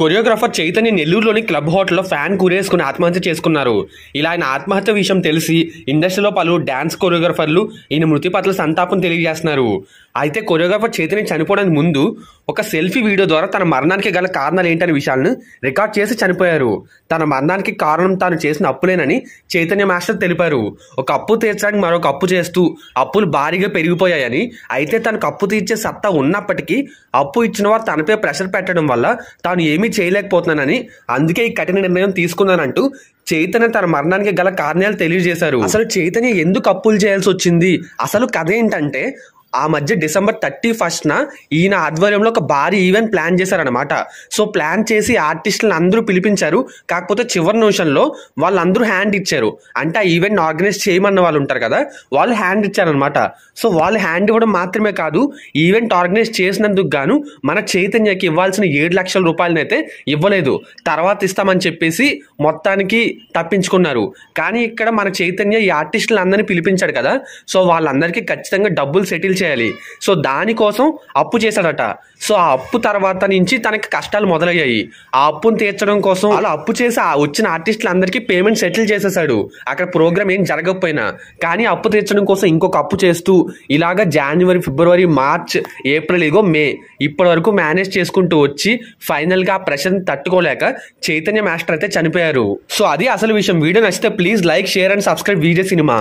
choreographer Chaitanya నెల్లూరులోని club హోటల్లో fan కూరేసుకుని ఆత్మహత్య చేసుకున్నారు ఇలా ఆయన ఆత్మహత్య విషయం తెలిసి ఇండస్ట్రీలో పలు డ్యాన్స్ కొరియోగ్రాఫర్లు ఈయన మృతి పట్ల సంతాపం తెలియజేస్తున్నారు అయితే కొరియోగ్రాఫర్ చైతన్య చనిపోవడానికి ముందు ఒక సెల్ఫీ వీడియో ద్వారా తన మరణానికి గల కారణాలు ఏంటనే విషయాలను రికార్డ్ చేసి చనిపోయారు తన మరణానికి కారణం తాను చేసిన అప్పులేనని చైతన్య మాస్టర్ తెలిపారు ఒక అప్పు తీర్చడానికి మరొక అప్పు చేస్తూ అప్పులు భారీగా పెరిగిపోయాయని అయితే తనకు అప్పు తీర్చే సత్తా ఉన్నప్పటికీ అప్పు ఇచ్చిన వారు తనపై ప్రెషర్ పెట్టడం వల్ల తాను ఏమీ చేయలేకపోతున్నానని అందుకే ఈ కఠిన నిర్ణయం తీసుకున్నానంటూ చైతన్య తన మరణానికి గల కారణాలు తెలియజేశారు అసలు చైతన్య ఎందుకు అప్పులు చేయాల్సి వచ్చింది అసలు కథ ఏంటంటే ఆ మధ్య డిసెంబర్ థర్టీ ఫస్ట్న ఈయన ఆధ్వర్యంలో ఒక భారీ ఈవెంట్ ప్లాన్ చేశారనమాట సో ప్లాన్ చేసి ఆర్టిస్టులను అందరూ పిలిపించారు కాకపోతే చివరి నిమిషంలో వాళ్ళందరూ హ్యాండ్ ఇచ్చారు అంటే ఆ ఈవెంట్ ఆర్గనైజ్ చేయమన్న వాళ్ళు ఉంటారు కదా వాళ్ళు హ్యాండ్ ఇచ్చారనమాట సో వాళ్ళు హ్యాండ్ ఇవ్వడం మాత్రమే కాదు ఈవెంట్ ఆర్గనైజ్ చేసినందుకు గాను మన చైతన్యకి ఇవ్వాల్సిన ఏడు లక్షల రూపాయలనైతే ఇవ్వలేదు తర్వాత ఇస్తామని చెప్పేసి మొత్తానికి తప్పించుకున్నారు కానీ ఇక్కడ మన చైతన్య ఈ ఆర్టిస్టులందరినీ పిలిపించాడు కదా సో వాళ్ళందరికీ ఖచ్చితంగా డబ్బులు సెటిల్ చేయాలి చేయాలి సో దానికోసం అప్పు చేశాడట సో ఆ అప్పు తర్వాత నుంచి తనకి కష్టాలు మొదలయ్యాయి ఆ అప్పును తీర్చడం కోసం అలా అప్పు చేసి ఆ వచ్చిన ఆర్టిస్టులందరికీ పేమెంట్ సెటిల్ చేసేసాడు అక్కడ ప్రోగ్రామ్ ఏం జరగకపోయినా కానీ అప్పు తీర్చడం కోసం ఇంకొక అప్పు చేస్తూ ఇలాగ జనవరి ఫిబ్రవరి మార్చ్ ఏప్రిల్ ఇగో మే ఇప్పటి వరకు మేనేజ్ చేసుకుంటూ వచ్చి ఫైనల్గా ఆ ప్రెషర్ని తట్టుకోలేక చైతన్య మాస్టర్ అయితే చనిపోయారు సో అది అసలు విషయం వీడియో నచ్చితే please like share and subscribe video cinema